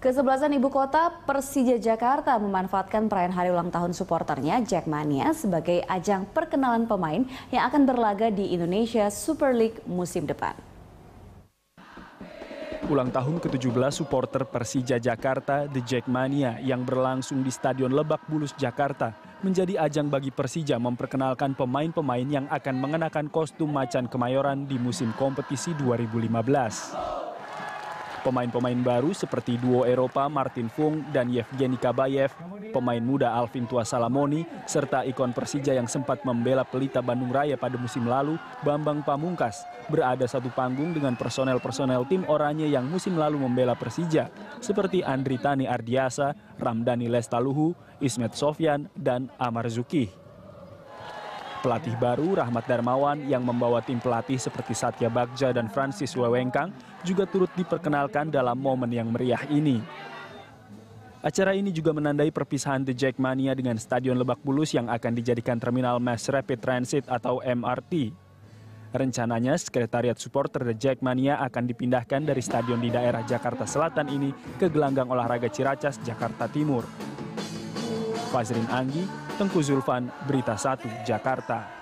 Kesebelasan ibu kota Persija Jakarta memanfaatkan perayaan hari ulang tahun suporternya Jackmania sebagai ajang perkenalan pemain yang akan berlaga di Indonesia Super League musim depan. Ulang tahun ke-17 supporter Persija Jakarta, The Jackmania, yang berlangsung di Stadion Lebak Bulus, Jakarta, menjadi ajang bagi Persija memperkenalkan pemain-pemain yang akan mengenakan kostum macan kemayoran di musim kompetisi 2015. Pemain-pemain baru seperti duo Eropa Martin Fung dan Yevgeny Kabayev, pemain muda Alvin Tua Salamoni, serta ikon Persija yang sempat membela pelita Bandung Raya pada musim lalu, Bambang Pamungkas, berada satu panggung dengan personel-personel tim Oranye yang musim lalu membela Persija, seperti Andri Tani Ardiasa, Ramdhani Lestaluhu, Ismet Sofyan, dan Amar Zuki. Pelatih baru Rahmat Darmawan yang membawa tim pelatih seperti Satya Bagja dan Francis Wewengkang juga turut diperkenalkan dalam momen yang meriah ini. Acara ini juga menandai perpisahan The Jackmania dengan Stadion Lebak Bulus yang akan dijadikan terminal Mass Rapid Transit atau MRT. Rencananya, Sekretariat Supporter The Jackmania akan dipindahkan dari stadion di daerah Jakarta Selatan ini ke gelanggang olahraga Ciracas, Jakarta Timur. Fazrin Anggi, Tengku Zulfan, Berita 1, Jakarta.